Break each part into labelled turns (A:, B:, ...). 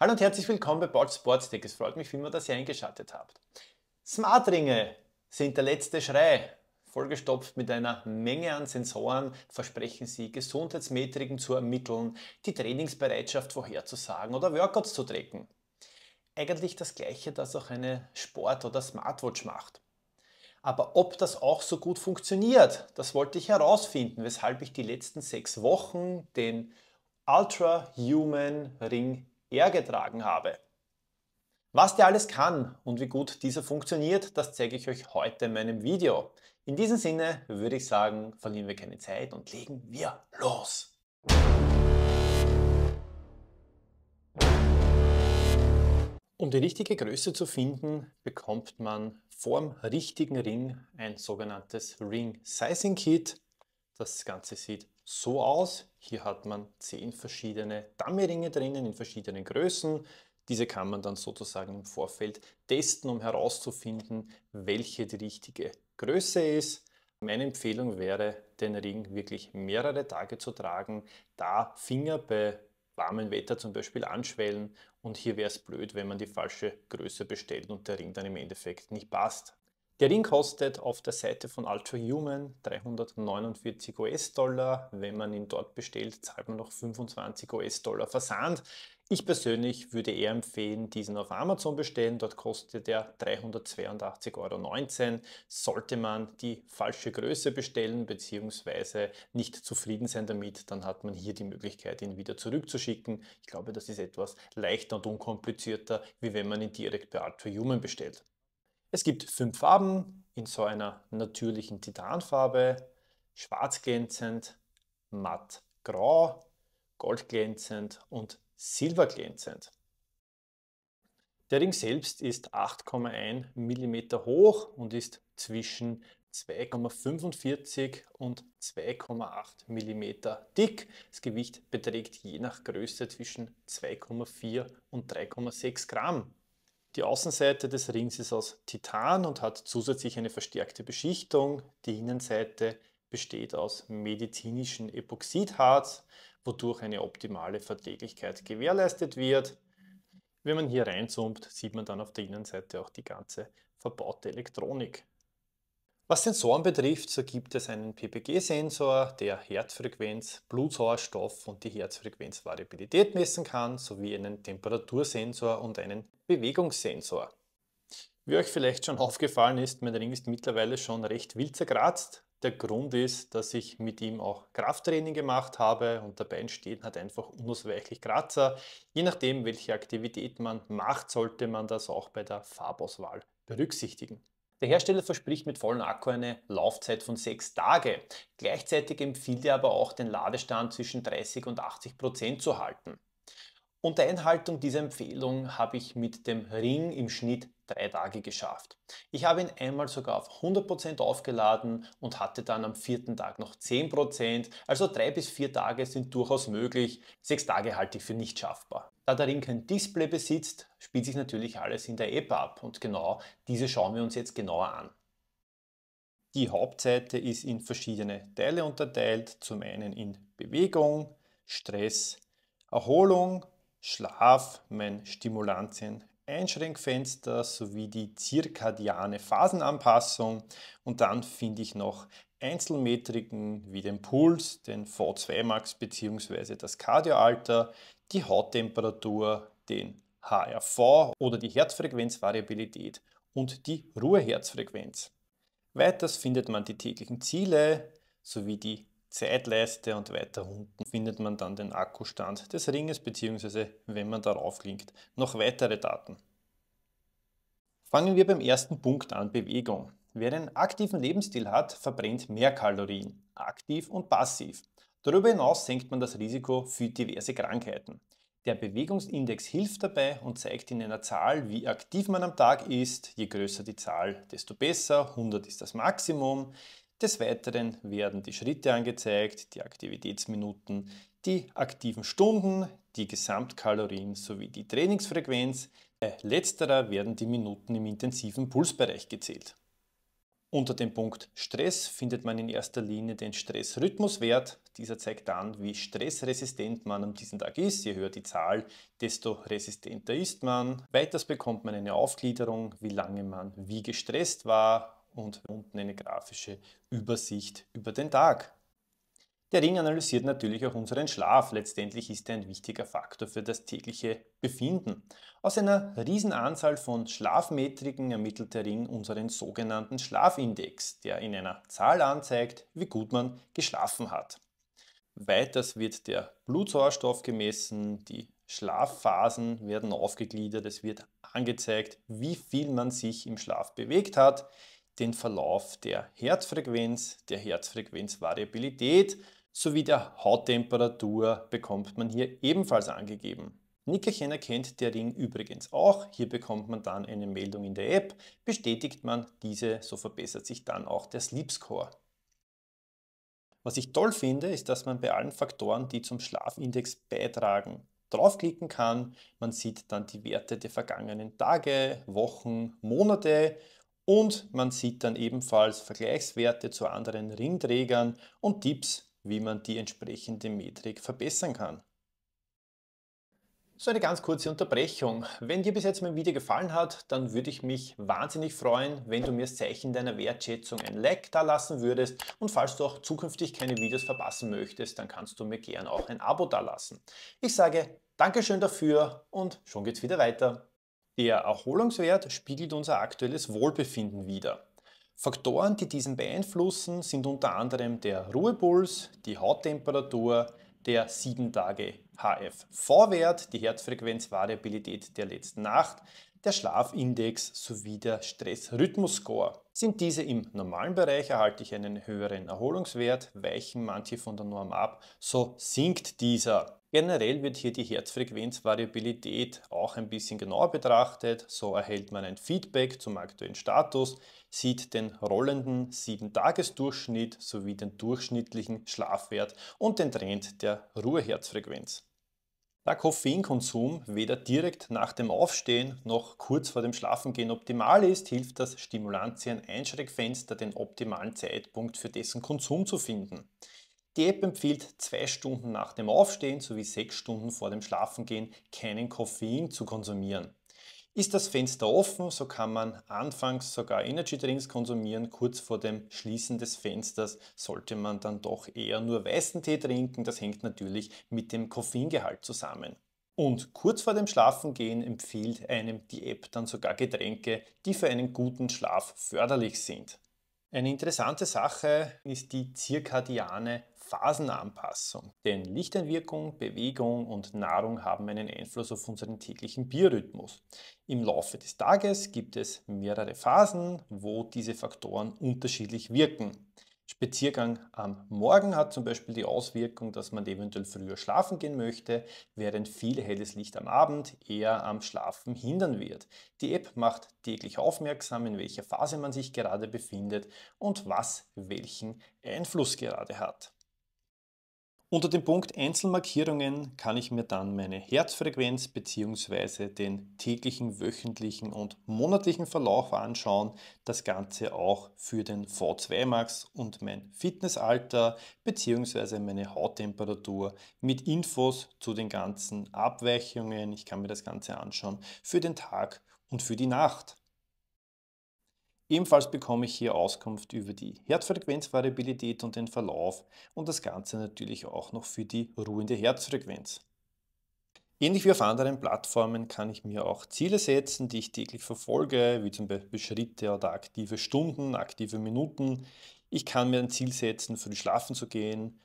A: Hallo und herzlich willkommen bei Bolt Sports Tech. Es freut mich vielmal, dass ihr eingeschaltet habt. Smartringe sind der letzte Schrei. Vollgestopft mit einer Menge an Sensoren versprechen sie, Gesundheitsmetriken zu ermitteln, die Trainingsbereitschaft vorherzusagen oder Workouts zu tracken. Eigentlich das gleiche, das auch eine Sport- oder Smartwatch macht. Aber ob das auch so gut funktioniert, das wollte ich herausfinden, weshalb ich die letzten sechs Wochen den Ultra Human Ring R getragen habe. Was der alles kann und wie gut dieser funktioniert, das zeige ich euch heute in meinem Video. In diesem Sinne würde ich sagen, verlieren wir keine Zeit und legen wir los. Um die richtige Größe zu finden, bekommt man vorm richtigen Ring ein sogenanntes Ring Sizing Kit. Das Ganze sieht so aus. Hier hat man zehn verschiedene Dummy-Ringe drinnen in verschiedenen Größen. Diese kann man dann sozusagen im Vorfeld testen, um herauszufinden, welche die richtige Größe ist. Meine Empfehlung wäre, den Ring wirklich mehrere Tage zu tragen, da Finger bei warmem Wetter zum Beispiel anschwellen und hier wäre es blöd, wenn man die falsche Größe bestellt und der Ring dann im Endeffekt nicht passt. Der Ring kostet auf der Seite von Ultra Human 349 US-Dollar. Wenn man ihn dort bestellt, zahlt man noch 25 US-Dollar Versand. Ich persönlich würde eher empfehlen, diesen auf Amazon bestellen. Dort kostet er 382,19 Euro. Sollte man die falsche Größe bestellen bzw. nicht zufrieden sein damit, dann hat man hier die Möglichkeit, ihn wieder zurückzuschicken. Ich glaube, das ist etwas leichter und unkomplizierter, wie wenn man ihn direkt bei Ultra Human bestellt. Es gibt fünf Farben in so einer natürlichen Titanfarbe. Schwarz glänzend, matt grau, goldglänzend und silberglänzend. Der Ring selbst ist 8,1 mm hoch und ist zwischen 2,45 und 2,8 mm dick. Das Gewicht beträgt je nach Größe zwischen 2,4 und 3,6 Gramm. Die Außenseite des Rings ist aus Titan und hat zusätzlich eine verstärkte Beschichtung. Die Innenseite besteht aus medizinischem Epoxidharz, wodurch eine optimale Verträglichkeit gewährleistet wird. Wenn man hier reinzoomt, sieht man dann auf der Innenseite auch die ganze verbaute Elektronik. Was Sensoren betrifft, so gibt es einen PPG-Sensor, der Herzfrequenz, Blutsauerstoff und die Herzfrequenzvariabilität messen kann, sowie einen Temperatursensor und einen Bewegungssensor. Wie euch vielleicht schon aufgefallen ist, mein Ring ist mittlerweile schon recht wild zerkratzt. Der Grund ist, dass ich mit ihm auch Krafttraining gemacht habe und dabei entstehen halt einfach unausweichlich Kratzer. Je nachdem, welche Aktivität man macht, sollte man das auch bei der Farbauswahl berücksichtigen. Der Hersteller verspricht mit vollem Akku eine Laufzeit von 6 Tage. Gleichzeitig empfiehlt er aber auch, den Ladestand zwischen 30 und 80 Prozent zu halten. Unter Einhaltung dieser Empfehlung habe ich mit dem Ring im Schnitt drei Tage geschafft. Ich habe ihn einmal sogar auf 100% aufgeladen und hatte dann am vierten Tag noch 10%, also drei bis vier Tage sind durchaus möglich, sechs Tage halte ich für nicht schaffbar. Da der Ring kein Display besitzt, spielt sich natürlich alles in der App ab und genau diese schauen wir uns jetzt genauer an. Die Hauptseite ist in verschiedene Teile unterteilt, zum einen in Bewegung, Stress, Erholung, Schlaf, mein Stimulantien Einschränkfenster sowie die zirkadiane Phasenanpassung und dann finde ich noch Einzelmetriken wie den Puls, den V2max bzw. das Kardioalter, die Hauttemperatur, den HRV oder die Herzfrequenzvariabilität und die Ruheherzfrequenz. Weiters findet man die täglichen Ziele sowie die Zeitleiste und weiter unten findet man dann den Akkustand des Ringes bzw. wenn man darauf klingt, noch weitere Daten. Fangen wir beim ersten Punkt an, Bewegung. Wer einen aktiven Lebensstil hat, verbrennt mehr Kalorien, aktiv und passiv. Darüber hinaus senkt man das Risiko für diverse Krankheiten. Der Bewegungsindex hilft dabei und zeigt in einer Zahl, wie aktiv man am Tag ist. Je größer die Zahl, desto besser. 100 ist das Maximum. Des Weiteren werden die Schritte angezeigt, die Aktivitätsminuten, die aktiven Stunden, die Gesamtkalorien sowie die Trainingsfrequenz. Bei letzterer werden die Minuten im intensiven Pulsbereich gezählt. Unter dem Punkt Stress findet man in erster Linie den Stressrhythmuswert. Dieser zeigt an, wie stressresistent man an diesem Tag ist. Je höher die Zahl, desto resistenter ist man. Weiters bekommt man eine Aufgliederung, wie lange man wie gestresst war und unten eine grafische Übersicht über den Tag. Der Ring analysiert natürlich auch unseren Schlaf. Letztendlich ist er ein wichtiger Faktor für das tägliche Befinden. Aus einer Anzahl von Schlafmetriken ermittelt der Ring unseren sogenannten Schlafindex, der in einer Zahl anzeigt, wie gut man geschlafen hat. Weiters wird der Blutsauerstoff gemessen, die Schlafphasen werden aufgegliedert, es wird angezeigt, wie viel man sich im Schlaf bewegt hat, den Verlauf der Herzfrequenz, der Herzfrequenzvariabilität sowie der Hauttemperatur bekommt man hier ebenfalls angegeben. Nickerchen erkennt der Ring übrigens auch. Hier bekommt man dann eine Meldung in der App. Bestätigt man diese, so verbessert sich dann auch der Sleep Score. Was ich toll finde, ist, dass man bei allen Faktoren, die zum Schlafindex beitragen, draufklicken kann. Man sieht dann die Werte der vergangenen Tage, Wochen, Monate und man sieht dann ebenfalls Vergleichswerte zu anderen Ringträgern und Tipps, wie man die entsprechende Metrik verbessern kann. So eine ganz kurze Unterbrechung. Wenn dir bis jetzt mein Video gefallen hat, dann würde ich mich wahnsinnig freuen, wenn du mir als Zeichen deiner Wertschätzung ein Like da lassen würdest und falls du auch zukünftig keine Videos verpassen möchtest, dann kannst du mir gern auch ein Abo da lassen. Ich sage Dankeschön dafür und schon geht's wieder weiter. Der Erholungswert spiegelt unser aktuelles Wohlbefinden wider. Faktoren, die diesen beeinflussen, sind unter anderem der Ruhepuls, die Hauttemperatur, der 7-Tage-HFV-Wert, die Herzfrequenzvariabilität der letzten Nacht, der Schlafindex sowie der Stressrhythmus-Score. Sind diese im normalen Bereich, erhalte ich einen höheren Erholungswert, weichen manche von der Norm ab, so sinkt dieser. Generell wird hier die Herzfrequenzvariabilität auch ein bisschen genauer betrachtet. So erhält man ein Feedback zum aktuellen Status, sieht den rollenden 7-Tages-Durchschnitt sowie den durchschnittlichen Schlafwert und den Trend der Ruheherzfrequenz. Da Koffeinkonsum weder direkt nach dem Aufstehen noch kurz vor dem Schlafengehen optimal ist, hilft das Stimulantien-Einschränkfenster den optimalen Zeitpunkt für dessen Konsum zu finden. Die App empfiehlt, zwei Stunden nach dem Aufstehen sowie sechs Stunden vor dem Schlafengehen keinen Koffein zu konsumieren. Ist das Fenster offen, so kann man anfangs sogar Energydrinks konsumieren. Kurz vor dem Schließen des Fensters sollte man dann doch eher nur weißen Tee trinken. Das hängt natürlich mit dem Koffeingehalt zusammen. Und kurz vor dem Schlafengehen empfiehlt einem die App dann sogar Getränke, die für einen guten Schlaf förderlich sind. Eine interessante Sache ist die zirkadiane Phasenanpassung. Denn Lichteinwirkung, Bewegung und Nahrung haben einen Einfluss auf unseren täglichen Biorhythmus. Im Laufe des Tages gibt es mehrere Phasen, wo diese Faktoren unterschiedlich wirken. Spaziergang am Morgen hat zum Beispiel die Auswirkung, dass man eventuell früher schlafen gehen möchte, während viel helles Licht am Abend eher am Schlafen hindern wird. Die App macht täglich aufmerksam, in welcher Phase man sich gerade befindet und was welchen Einfluss gerade hat. Unter dem Punkt Einzelmarkierungen kann ich mir dann meine Herzfrequenz bzw. den täglichen, wöchentlichen und monatlichen Verlauf anschauen. Das Ganze auch für den V2 Max und mein Fitnessalter bzw. meine Hauttemperatur mit Infos zu den ganzen Abweichungen. Ich kann mir das Ganze anschauen für den Tag und für die Nacht. Ebenfalls bekomme ich hier Auskunft über die Herzfrequenzvariabilität und den Verlauf und das Ganze natürlich auch noch für die ruhende Herzfrequenz. Ähnlich wie auf anderen Plattformen kann ich mir auch Ziele setzen, die ich täglich verfolge, wie zum Beispiel Schritte oder aktive Stunden, aktive Minuten. Ich kann mir ein Ziel setzen, früh schlafen zu gehen,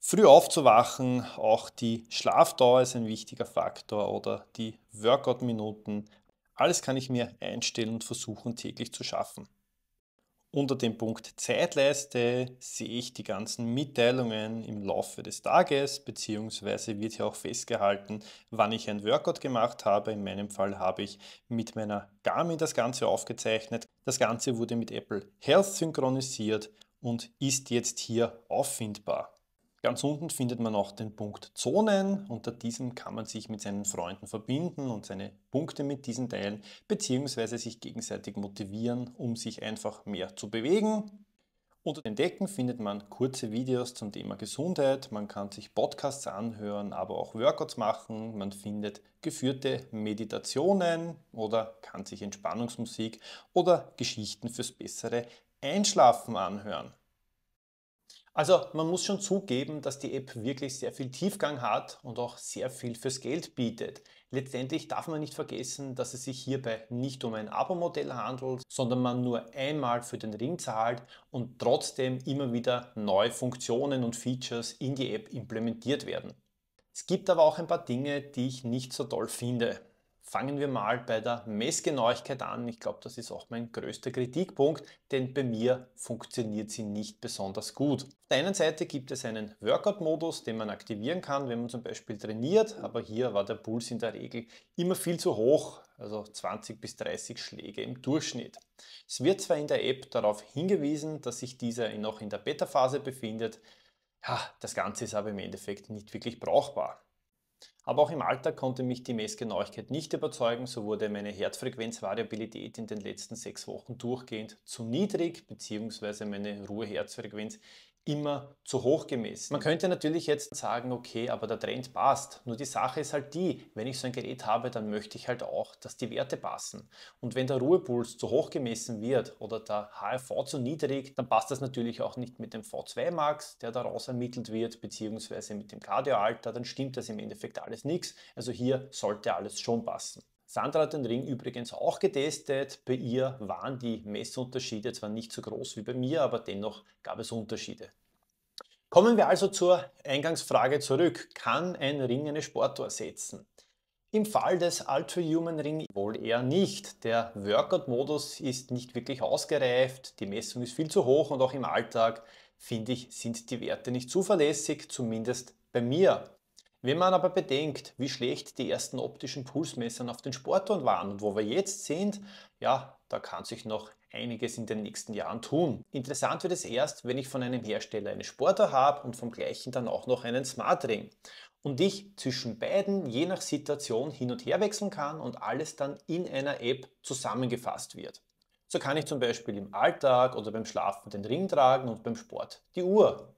A: früh aufzuwachen. Auch die Schlafdauer ist ein wichtiger Faktor oder die Workout-Minuten, alles kann ich mir einstellen und versuchen täglich zu schaffen. Unter dem Punkt Zeitleiste sehe ich die ganzen Mitteilungen im Laufe des Tages, beziehungsweise wird hier auch festgehalten, wann ich ein Workout gemacht habe. In meinem Fall habe ich mit meiner Garmin das Ganze aufgezeichnet. Das Ganze wurde mit Apple Health synchronisiert und ist jetzt hier auffindbar. Ganz unten findet man auch den Punkt Zonen. Unter diesem kann man sich mit seinen Freunden verbinden und seine Punkte mit diesen teilen, beziehungsweise sich gegenseitig motivieren, um sich einfach mehr zu bewegen. Unter den Decken findet man kurze Videos zum Thema Gesundheit, man kann sich Podcasts anhören, aber auch Workouts machen, man findet geführte Meditationen oder kann sich Entspannungsmusik oder Geschichten fürs bessere Einschlafen anhören. Also man muss schon zugeben, dass die App wirklich sehr viel Tiefgang hat und auch sehr viel fürs Geld bietet. Letztendlich darf man nicht vergessen, dass es sich hierbei nicht um ein Abo-Modell handelt, sondern man nur einmal für den Ring zahlt und trotzdem immer wieder neue Funktionen und Features in die App implementiert werden. Es gibt aber auch ein paar Dinge, die ich nicht so toll finde. Fangen wir mal bei der Messgenauigkeit an. Ich glaube, das ist auch mein größter Kritikpunkt, denn bei mir funktioniert sie nicht besonders gut. Auf der einen Seite gibt es einen Workout-Modus, den man aktivieren kann, wenn man zum Beispiel trainiert, aber hier war der Puls in der Regel immer viel zu hoch, also 20 bis 30 Schläge im Durchschnitt. Es wird zwar in der App darauf hingewiesen, dass sich dieser noch in der Beta-Phase befindet, ja, das Ganze ist aber im Endeffekt nicht wirklich brauchbar. Aber auch im Alltag konnte mich die Messgenauigkeit nicht überzeugen, so wurde meine Herzfrequenzvariabilität in den letzten sechs Wochen durchgehend zu niedrig bzw. meine Ruheherzfrequenz immer zu hoch gemessen. Man könnte natürlich jetzt sagen, okay, aber der Trend passt. Nur die Sache ist halt die, wenn ich so ein Gerät habe, dann möchte ich halt auch, dass die Werte passen. Und wenn der Ruhepuls zu hoch gemessen wird oder der HRV zu niedrig, dann passt das natürlich auch nicht mit dem V2 Max, der daraus ermittelt wird, beziehungsweise mit dem Kardioalter, dann stimmt das im Endeffekt alles nichts. Also hier sollte alles schon passen. Sandra hat den Ring übrigens auch getestet. Bei ihr waren die Messunterschiede zwar nicht so groß wie bei mir, aber dennoch gab es Unterschiede. Kommen wir also zur Eingangsfrage zurück. Kann ein Ring eine Sportuhr ersetzen? Im Fall des Ultra-Human Ring wohl eher nicht. Der Workout-Modus ist nicht wirklich ausgereift, die Messung ist viel zu hoch und auch im Alltag, finde ich, sind die Werte nicht zuverlässig, zumindest bei mir. Wenn man aber bedenkt, wie schlecht die ersten optischen Pulsmessern auf den Sporttouren waren und wo wir jetzt sind, ja, da kann sich noch einiges in den nächsten Jahren tun. Interessant wird es erst, wenn ich von einem Hersteller eine Sportuhr habe und vom gleichen dann auch noch einen Smart Ring. Und ich zwischen beiden je nach Situation hin und her wechseln kann und alles dann in einer App zusammengefasst wird. So kann ich zum Beispiel im Alltag oder beim Schlafen den Ring tragen und beim Sport die Uhr.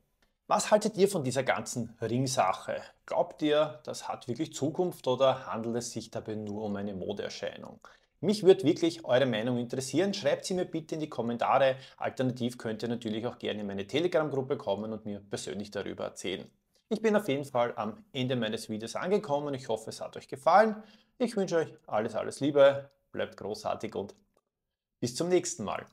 A: Was haltet ihr von dieser ganzen Ringsache? Glaubt ihr, das hat wirklich Zukunft oder handelt es sich dabei nur um eine Modeerscheinung? Mich würde wirklich eure Meinung interessieren. Schreibt sie mir bitte in die Kommentare. Alternativ könnt ihr natürlich auch gerne in meine Telegram-Gruppe kommen und mir persönlich darüber erzählen. Ich bin auf jeden Fall am Ende meines Videos angekommen. Ich hoffe, es hat euch gefallen. Ich wünsche euch alles, alles Liebe, bleibt großartig und bis zum nächsten Mal.